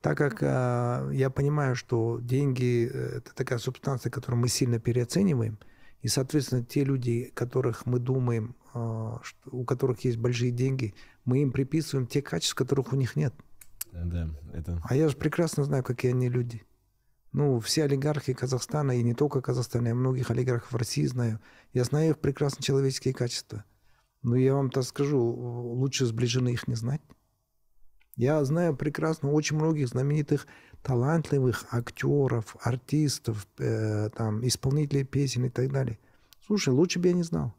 Так как э, я понимаю, что деньги э, – это такая субстанция, которую мы сильно переоцениваем, и, соответственно, те люди, которых мы думаем, э, что, у которых есть большие деньги, мы им приписываем те качества, которых у них нет. Да, это... А я же прекрасно знаю, какие они люди. Ну, все олигархи Казахстана, и не только Казахстана, я многих олигархов России знаю. Я знаю их прекрасно человеческие качества. Но я вам так скажу, лучше сближены их не знать. Я знаю прекрасно очень многих знаменитых талантливых актеров, артистов, э, там, исполнителей песен и так далее. Слушай, лучше бы я не знал.